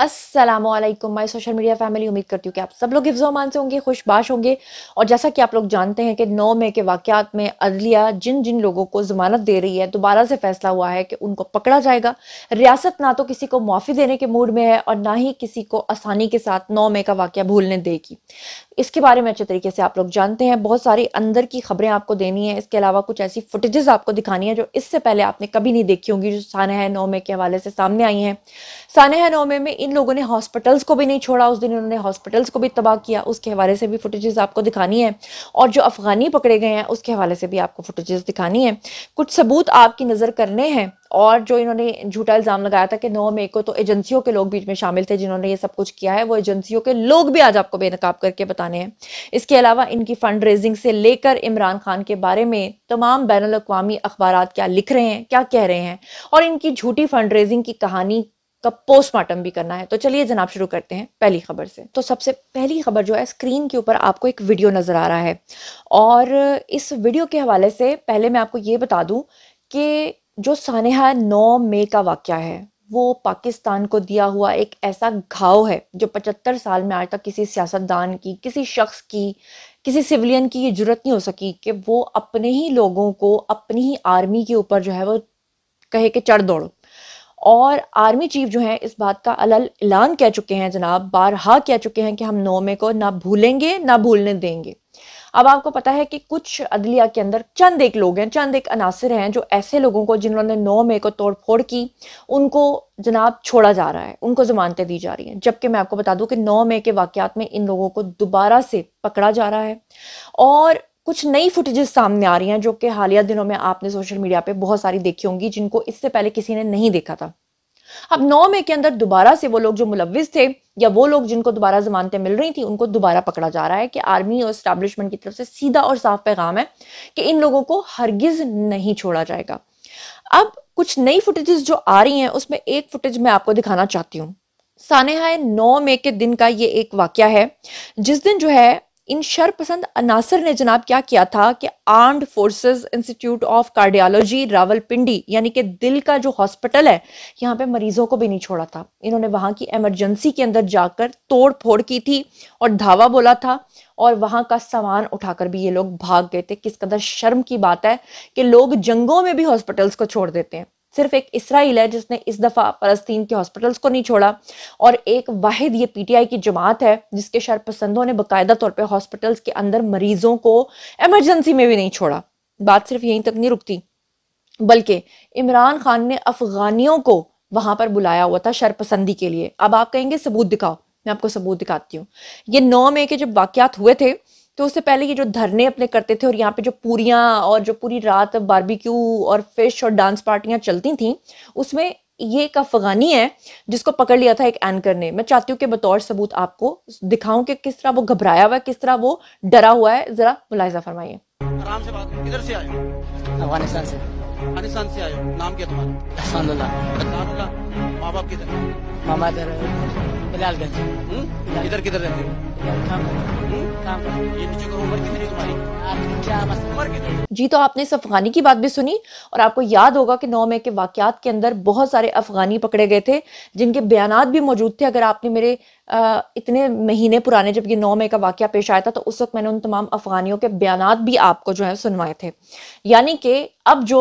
Aslam my social media family उम्मीद करती हूँ कि आप सब लोग हिफ्जोमान से होंगे खुशबाश होंगे और जैसा कि आप लोग जानते हैं कि नौ मई के वाक़ात में अदलिया जिन जिन लोगों को ज़मानत दे रही है दोबारा से फैसला हुआ है कि उनको पकड़ा जाएगा रियासत ना तो किसी को मुआफ़ी देने के मूड में है और ना ही किसी को आसानी के साथ नौ मई का वाक़ भूलने देगी इसके बारे में अच्छे तरीके से आप लोग जानते हैं बहुत सारी अंदर की खबरें आपको देनी है इसके अलावा कुछ ऐसी फुटेजेस आपको दिखानी है जो इससे पहले आपने कभी नहीं देखी होंगी जो सानह नौमे के हवाले से सामने आई हैं सानह नौमे में इन लोगों ने हॉस्पिटल्स को भी नहीं छोड़ा उस दिन उन्होंने हॉस्पिटल्स को भी तबाह किया उसके हवाले से भी फुटेजेस आपको दिखानी है और जो अफगानी पकड़े गए हैं उसके हवाले से भी आपको फुटेजेस दिखानी है कुछ सबूत आपकी नज़र करने हैं और जो इन्होंने झूठा इल्ज़ाम लगाया था कि नौ मई को तो एजेंसियों के लोग बीच में शामिल थे जिन्होंने ये सब कुछ किया है वो एजेंसियों के लोग भी आज आपको बेनकाब करके बताने हैं इसके अलावा इनकी फंड रेजिंग से लेकर इमरान खान के बारे में तमाम बैन अवी अखबार क्या लिख रहे हैं क्या कह रहे हैं और इनकी झूठी फंड रेजिंग की कहानी का पोस्टमार्टम भी करना है तो चलिए जनाब शुरू करते हैं पहली खबर से तो सबसे पहली खबर जो है स्क्रीन के ऊपर आपको एक वीडियो नज़र आ रहा है और इस वीडियो के हवाले से पहले मैं आपको ये बता दूं कि जो सानहा नौ मई का वाक्य है वो पाकिस्तान को दिया हुआ एक ऐसा घाव है जो पचहत्तर साल में आज तक किसी सियासतदान की किसी शख्स की किसी सिविलियन की ये जरूरत नहीं हो सकी कि वो अपने ही लोगों को अपनी ही आर्मी के ऊपर जो है वो कहे कि चढ़ दौड़ो और आर्मी चीफ जो हैं इस बात का अलल ऐलान कह चुके हैं जनाब बारहा कह चुके हैं कि हम नौमे को ना भूलेंगे ना भूलने देंगे अब आपको पता है कि कुछ अदलिया के अंदर चंद एक लोग हैं चंद एक अनासर हैं जो ऐसे लोगों को जिन्होंने नौ मई को तोड़फोड़ की उनको जनाब छोड़ा जा रहा है उनको ज़मानतें दी जा रही हैं जबकि मैं आपको बता दूं कि नौ मई के वाक़ात में इन लोगों को दोबारा से पकड़ा जा रहा है और कुछ नई फुटेजेस सामने आ रही हैं जो कि हालिया दिनों में आपने सोशल मीडिया पे बहुत सारी देखी होंगी जिनको इससे पहले किसी ने नहीं देखा था अब नौ में के अंदर दोबारा से वो लोग जो मुलविस थे या वो लोग जिनको दोबारा जमानतें मिल रही थी उनको दोबारा पकड़ा जा रहा है कि आर्मी और स्टैब्लिशमेंट की तरफ से सीधा और साफ पैगाम है कि इन लोगों को हरगिज नहीं छोड़ा जाएगा अब कुछ नई फुटेजेस जो आ रही हैं उसमें एक फुटेज मैं आपको दिखाना चाहती हूँ सानहाय नौ मई के दिन का ये एक वाक्य है जिस दिन जो है इन शरपसंद अनासर ने जनाब क्या किया था कि armed forces institute of cardiology Rawalpindi यानी कि दिल का जो हॉस्पिटल है यहाँ पे मरीजों को भी नहीं छोड़ा था इन्होंने वहाँ की एमरजेंसी के अंदर जाकर तोड़ फोड़ की थी और धावा बोला था और वहाँ का सामान उठाकर भी ये लोग भाग गए थे किस कदर शर्म की बात है कि लोग जंगों में भी हॉस्पिटल्स को छोड़ देते हैं सिर्फ एक इसराइल है जिसने इस दफ़ा फ़लस्तीन के हॉस्पिटल्स को नहीं छोड़ा और एक वाहिद ये पीटीआई की जमात है जिसके शरपसंदों ने बाकायदा तौर पे हॉस्पिटल्स के अंदर मरीजों को एमरजेंसी में भी नहीं छोड़ा बात सिर्फ यहीं तक नहीं रुकती बल्कि इमरान खान ने अफगानियों को वहां पर बुलाया हुआ था शरपसंदी के लिए अब आप कहेंगे सबूत दिखाओ मैं आपको सबूत दिखाती हूँ ये नौ मई के जब वाकयात हुए थे तो उससे पहले ये जो धरने अपने करते थे और यहाँ पे जो पूरियाँ और जो पूरी रात बारबेक्यू और फिश और डांस पार्टियाँ चलती थी उसमें ये एक अफगानी है जिसको पकड़ लिया था एक एंकर ने मैं चाहती हूँ कि बतौर सबूत आपको दिखाऊं कि किस तरह वो घबराया हुआ है किस तरह वो डरा हुआ है जरा मुलायजा फरमाइए आराम से बात इधर से आए अफगानिस्तान से अफगानिस्तान से आए नाम क्या तुम्हारा एहसानुल्ला माँ बाप किधर मामा इधर बिलालगंज किधर हम्म? किधर रहते हो जी तो आपने इस अफगानी की बात भी सुनी और आपको याद होगा कि नौ मई के वाकत के अंदर बहुत सारे अफगानी पकड़े गए थे जिनके बयान भी मौजूद थे अगर आपने मेरे आ, इतने महीने पुराने जब ये नौ मई का वाक्य पेश आया था तो उस वक्त मैंने उन तमाम अफगानियों के बयान भी आपको जो है सुनवाए थे यानी कि अब जो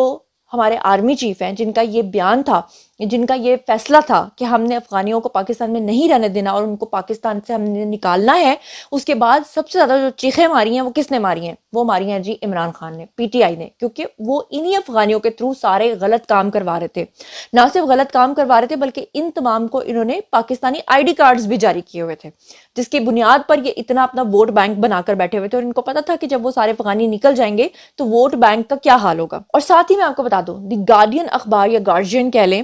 हमारे आर्मी चीफ हैं जिनका ये बयान था जिनका ये फैसला था कि हमने अफगानियों को पाकिस्तान में नहीं रहने देना और उनको पाकिस्तान से हमने निकालना है उसके बाद सबसे ज़्यादा जो चीखें मारी हैं वो किसने मारी हैं वो मारी हैं जी इमरान खान ने पीटीआई ने क्योंकि वो इन्हीं अफगानियों के थ्रू सारे गलत काम करवा रहे थे ना सिर्फ गलत काम करवा रहे थे बल्कि इन तमाम को इन्होंने पाकिस्तानी डी कार्ड्स भी जारी किए हुए थे जिसकी बुनियाद पर ये इतना अपना वोट बैंक बनाकर बैठे हुए थे और इनको पता था कि जब वो सारे अफगानी निकल जाएंगे तो वोट बैंक का क्या हाल होगा और साथ ही मैं आपको बता दूँ दी गार्डियन अखबार या गार्जियन कह लें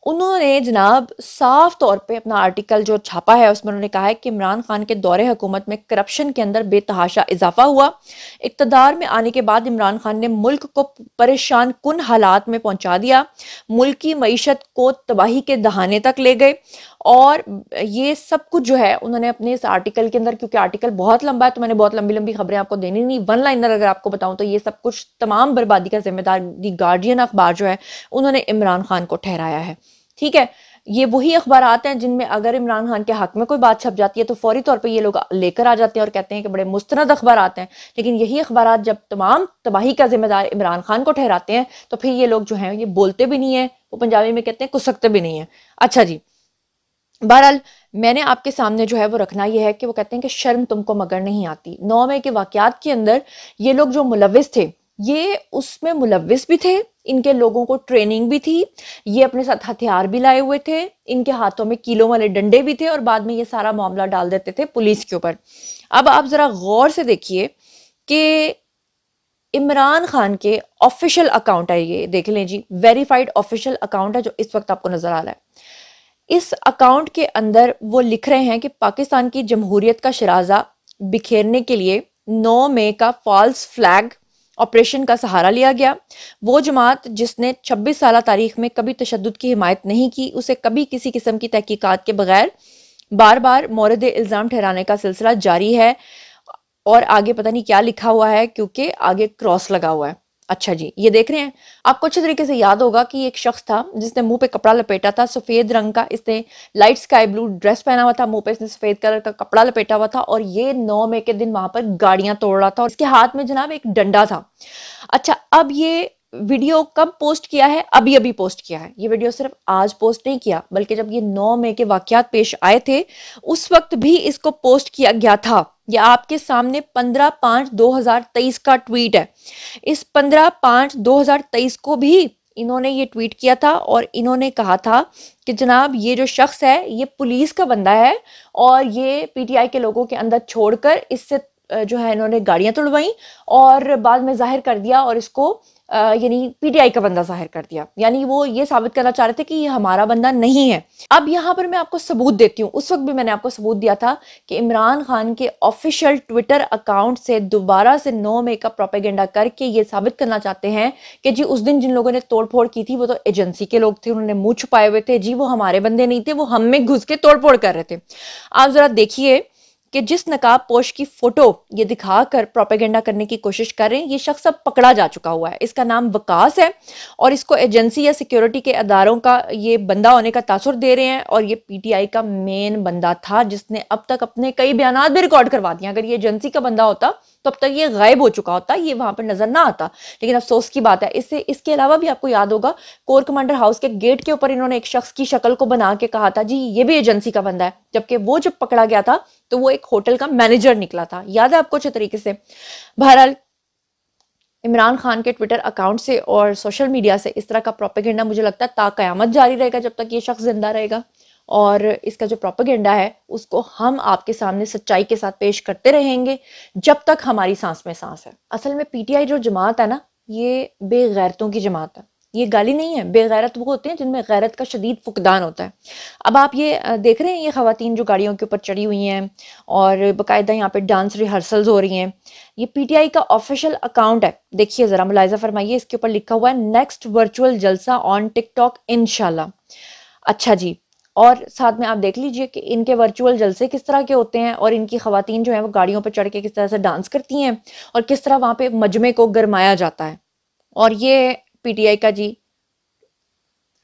उन्होंने जनाब साफ तौर पे अपना आर्टिकल जो छापा है उसमें उन्होंने कहा है कि इमरान खान के दौरे हुकूमत में करप्शन के अंदर बेतहाशा इजाफा हुआ इकतदार में आने के बाद इमरान खान ने मुल्क को परेशान कन हालात में पहुंचा दिया मुल्क की मीशत को तबाही के दहाने तक ले गए और ये सब कुछ जो है उन्होंने अपने इस आर्टिकल के अंदर क्योंकि आर्टिकल बहुत लंबा है तो मैंने बहुत लंबी लंबी खबरें आपको देनी नहीं वन लाइनर अगर आपको बताऊं तो ये सब कुछ तमाम बर्बादी का जिम्मेदार दी गार्डियन अखबार जो है उन्होंने इमरान खान को ठहराया है ठीक है ये वही अखबार हैं जिनमें अगर इमरान खान के हक में कोई बात छप जाती है तो फौरी तौर पर ये लोग लेकर आ जाते हैं और कहते हैं कि बड़े मुस्तरद अखबार आते हैं लेकिन यही अखबार जब तमाम तबाही का जिम्मेदार इमरान खान को ठहराते हैं तो फिर ये लोग जो हैं ये बोलते भी नहीं है वो पंजाबी में कहते हैं कुसकते भी नहीं है अच्छा जी बहरहाल मैंने आपके सामने जो है वो रखना यह है कि वो कहते हैं कि शर्म तुमको मगर नहीं आती नौ मई के वाकयात के अंदर ये लोग जो मुलविस थे ये उसमें मुलविस भी थे इनके लोगों को ट्रेनिंग भी थी ये अपने साथ हथियार भी लाए हुए थे इनके हाथों में कीलों वाले डंडे भी थे और बाद में ये सारा मामला डाल देते थे पुलिस के ऊपर अब आप ज़रा गौर से देखिए कि इमरान खान के ऑफिशियल अकाउंट है ये देख लें जी वेरीफाइड ऑफिशियल अकाउंट है जो इस वक्त आपको नज़र आ रहा है इस अकाउंट के अंदर वो लिख रहे हैं कि पाकिस्तान की जमहूरियत का शराजा बिखेरने के लिए नौ मई का फॉल्स फ्लैग ऑपरेशन का सहारा लिया गया वो जमात जिसने 26 साल तारीख में कभी तशद की हिमायत नहीं की उसे कभी किसी किस्म की तहकीकात के बगैर बार बार मोरद इल्ज़ाम ठहराने का सिलसिला जारी है और आगे पता नहीं क्या लिखा हुआ है क्योंकि आगे क्रॉस लगा हुआ है अच्छा जी ये देख रहे हैं आपको अच्छे तरीके से याद होगा कि एक शख्स था जिसने मुंह पे कपड़ा लपेटा था सफ़ेद रंग का इसने लाइट स्काई ब्लू ड्रेस पहना हुआ था मुंह पे इसने सफ़ेद कलर का कपड़ा लपेटा हुआ था और ये नौ मई के दिन वहां पर गाड़ियां तोड़ रहा था और इसके हाथ में जनाब एक डंडा था अच्छा अब ये वीडियो कब पोस्ट किया है अभी अभी पोस्ट किया है ये वीडियो सिर्फ आज पोस्ट नहीं किया बल्कि जब ये नौ मई के वाक्यात पेश आए थे उस वक्त भी इसको पोस्ट किया गया था ये आपके सामने 15 पाँच 2023 का ट्वीट है इस 15 पाँच 2023 को भी इन्होंने ये ट्वीट किया था और इन्होंने कहा था कि जनाब ये जो शख्स है ये पुलिस का बंदा है और ये पीटीआई के लोगों के अंदर छोड़कर इससे जो है इन्होंने गाड़ियां तुड़वाई और बाद में जाहिर कर दिया और इसको यानी पीटीआई का बंदा जाहिर कर दिया यानी वो ये साबित करना चाह रहे थे कि ये हमारा बंदा नहीं है अब यहाँ पर मैं आपको सबूत देती हूँ उस वक्त भी मैंने आपको सबूत दिया था कि इमरान खान के ऑफिशियल ट्विटर अकाउंट से दोबारा से नो मे का प्रोपेगेंडा करके ये साबित करना चाहते हैं कि जी उस दिन जिन लोगों ने तोड़फोड़ की थी वो तो एजेंसी के लोग थे उन्होंने मुंह छुपाए हुए थे जी वो हमारे बंदे नहीं थे वो हमें घुस के तोड़फोड़ कर रहे थे आप जरा देखिए कि जिस नकाब पोश की फोटो ये दिखाकर प्रोपेगेंडा करने की कोशिश कर रहे हैं ये शख्स अब पकड़ा जा चुका हुआ है इसका नाम वकास है और इसको एजेंसी या सिक्योरिटी के अदारों का ये बंदा होने का तासर दे रहे हैं और ये पीटीआई का मेन बंदा था जिसने अब तक अपने कई बयान भी रिकॉर्ड करवा दिए अगर ये एजेंसी का बंदा होता तो अब तक ये गायब हो चुका होता ये वहां पर नजर ना आता लेकिन अफसोस की बात है इससे इसके अलावा भी आपको याद होगा कोर कमांडर हाउस के गेट के ऊपर इन्होंने एक शख्स की शक्ल को बना के कहा था जी ये भी एजेंसी का बंदा है जबकि वो जब पकड़ा गया था तो वो एक होटल का मैनेजर निकला था याद है आपको अच्छे तरीके से बहरहाल इमरान खान के ट्विटर अकाउंट से और सोशल मीडिया से इस तरह का प्रोपेगेंडा मुझे लगता है ताकयामत जारी रहेगा जब तक ये शख्स जिंदा रहेगा और इसका जो प्रोपागेंडा है उसको हम आपके सामने सच्चाई के साथ पेश करते रहेंगे जब तक हमारी सांस में सांस है असल में पीटीआई जो जमात है ना ये बेगैरतों की जमात है ये गाली नहीं है बेगैरत वो होते हैं जिनमें गैरत का शदीद फुकदान होता है अब आप ये देख रहे हैं ये खातन जो गाड़ियों के ऊपर चढ़ी हुई हैं और बाकायदा यहाँ पे डांस रिहर्सल्स हो रही हैं ये पीटीआई का ऑफिशियल अकाउंट है देखिए ज़रा मुलायजा फरमाइए इसके ऊपर लिखा हुआ है नेक्स्ट वर्चुअल जलसा ऑन टिकटॉक इन अच्छा जी और साथ में आप देख लीजिए कि इनके वर्चुअल जलसे किस तरह के होते हैं और इनकी खातन जो है वो गाड़ियों पर चढ़ के किस तरह से डांस करती हैं और किस तरह वहाँ पे मजमे को गरमाया जाता है और ये पीटीआई का जी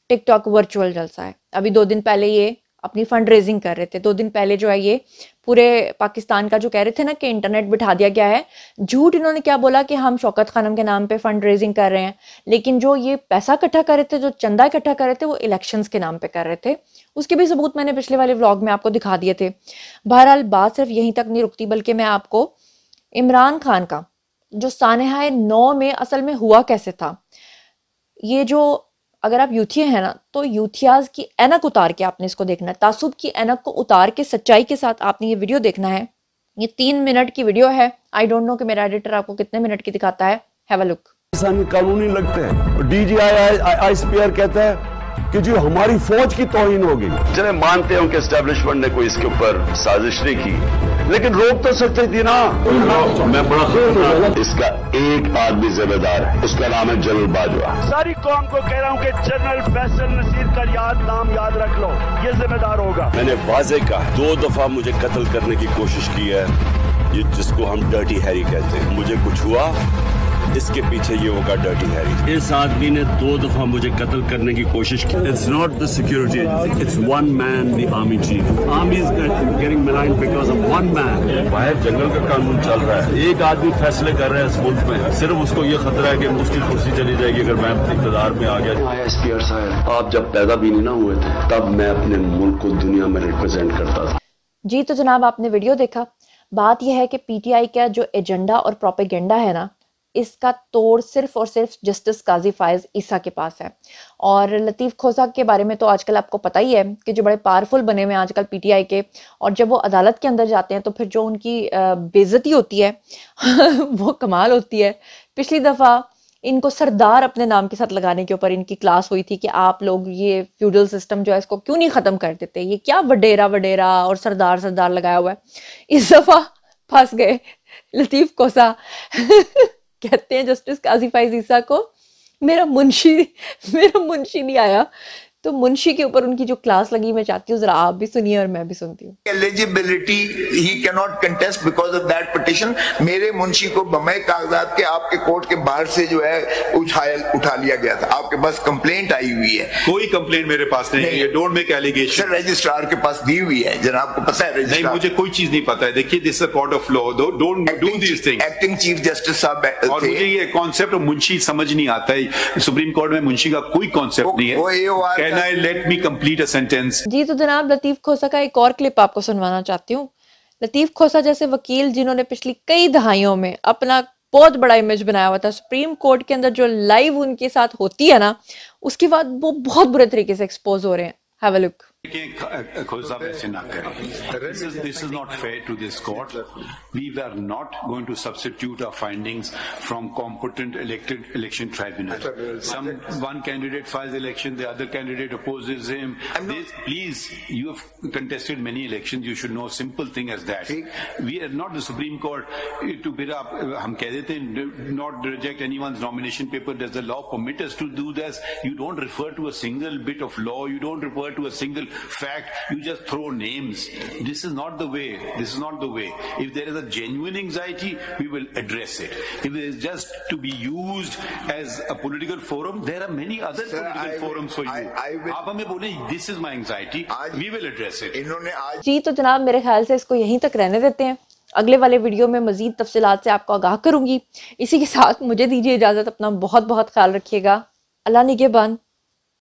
टिकटॉक वर्चुअल जलसा है अभी दो दिन पहले ये अपनी फंड रेजिंग कर रहे थे दो दिन पहले जो है ये पूरे पाकिस्तान का जो कह रहे थे ना कि इंटरनेट बिठा दिया गया है झूठ इन्होंने क्या बोला कि हम शौकत खानम के नाम पे फंड रेजिंग कर रहे हैं लेकिन जो ये पैसा इकट्ठा कर रहे थे जो चंदा इकट्ठा कर रहे थे वो इलेक्शंस के नाम पे कर रहे थे उसके भी सबूत मैंने पिछले वाले व्लॉग में आपको दिखा दिए थे बहरहाल बात सिर्फ यहीं तक नहीं रुकती बल्कि मैं आपको इमरान खान का जो सानहा नौ में असल में हुआ कैसे था ये जो अगर आप यूथिय हैं ना तो यूथियाज की एनक उतार के आपने इसको देखना है तासुब की एनक को उतार के सच्चाई के साथ आपने ये वीडियो देखना है ये तीन मिनट की वीडियो है आई डोंट नो कि मेरा एडिटर आपको कितने मिनट की दिखाता है हैव अ लुक कानूनी लगते हैं डीजीआई आईसीपीआर कहता है कि जो हमारी फौज की तोहिन हो गई चले मानते हैं कि स्टेब्लिशमेंट ने कोई इसके ऊपर साजिश नहीं की लेकिन रोक तो सकते थी ना मैं बड़ा इसका एक आदमी जिम्मेदार है उसका नाम है जनरल बाजवा सारी कौम को कह रहा हूँ कि जनरल फैसल नसीर का याद नाम याद रख लो ये जिम्मेदार होगा मैंने वाजे कहा दो दफा मुझे कत्ल करने की कोशिश की है ये जिसको हम डर्टी हैरी कहते हैं मुझे कुछ हुआ इसके पीछे ये होगा डर्टी हैरी इस आदमी ने दो दफा मुझे कत्ल करने की कोशिश की it's not the security it's one man the army chief army is getting maligned because of one man बाहर जंगल का कानून चल रहा है एक आदमी फैसले कर रहे हैं इस मुल्क में सिर्फ उसको ये खतरा है कि मुश्किल कुर्सी चली जाएगी अगर मैं अपने इकतदार में आ गया आई एस पी आप जब पैदा भी नहीं ना हुए थे तब मैं अपने मुल्क को दुनिया में रिप्रेजेंट करता था जी तो जनाब आपने वीडियो देखा बात यह है कि पीटीआई का जो एजेंडा और प्रोपेगेंडा है ना इसका तोड़ सिर्फ और सिर्फ जस्टिस काजी फायज ईसा के पास है और लतीफ़ खोसा के बारे में तो आजकल आपको पता ही है कि जो बड़े पावरफुल बने हुए हैं आजकल पीटीआई के और जब वो अदालत के अंदर जाते हैं तो फिर जो उनकी बेज़ती होती है वो कमाल होती है पिछली दफ़ा इनको सरदार अपने नाम के साथ लगाने के ऊपर इनकी क्लास हुई थी कि आप लोग ये फ्यूडल सिस्टम जो है इसको क्यों नहीं ख़त्म कर देते ये क्या वडेरा वडेरा और सरदार सरदार लगाया हुआ है इस दफ़ा फंस गए लतीफ़ कोसा कहते हैं जस्टिस काजी फाइज ईसा को मेरा मुंशी मेरा मुंशी नहीं आया तो मुंशी के ऊपर उनकी जो क्लास लगी मैं चाहती हूँ जरा आप भी सुनिए और मैं भी सुनती हूँ एलिजिबिलिटी ही cannot contest because of that petition मेरे मुंशी को बम्बई कागजात के आपके कोर्ट के बाहर से जो है उठाया उठा लिया गया था आपके पास कंप्लेंट आई हुई है कोई कंप्लेंट मेरे पास नहीं, नहीं है डोंट मेक एलिगेशन रजिस्ट्रार के पास दी हुई है जनाब को पता है नहीं मुझे कोई चीज नहीं पता है देखिए this court of law though don't do this thing acting chief justice साहब और मुझे ये कॉन्सेप्ट मुंशी समझ नहीं आता है सुप्रीम कोर्ट में मुंशी का कोई कॉन्सेप्ट नहीं है Can I let me complete a sentence? जी तो जनाब लतीफ खोसा का एक और क्लिप आपको सुनवाना चाहती हूँ लतीफ खोसा जैसे वकील जिन्होंने पिछली कई दहाइयों में अपना बहुत बड़ा इमेज बनाया हुआ था सुप्रीम कोर्ट के अंदर जो लाइव उनके साथ होती है ना उसके बाद वो बहुत बुरे तरीके से एक्सपोज हो रहे हैं have a look This is, this is not fair to this court. We were not going to substitute our findings from competent elected election tribunal. Some one candidate files election, the other candidate opposes him. This, please, you have contested many elections. You should know simple thing as that. We are not the Supreme Court eh, to bid up. हम कह not reject anyone's nomination paper. Does the law permit us to do this? You don't refer to a single bit of law. You don't refer to a single fact, you just throw names. This is not the way. This is not the way. If there is a genuine anxiety, we will address it. If it is just to be used as a political forum, there are many other Sir, political I forums will, for you. I, I will, आप हमें बोले this is my anxiety we will address it इन्होंने आज जी तो जनाब मेरे ख्याल से इसको यहीं तक रहने देते हैं अगले वाले वीडियो में मजीद तफसीत से आपको आगाह करूंगी इसी के साथ मुझे दीजिए इजाज़त अपना बहुत बहुत ख्याल रखिएगा अल्लाह निगेबान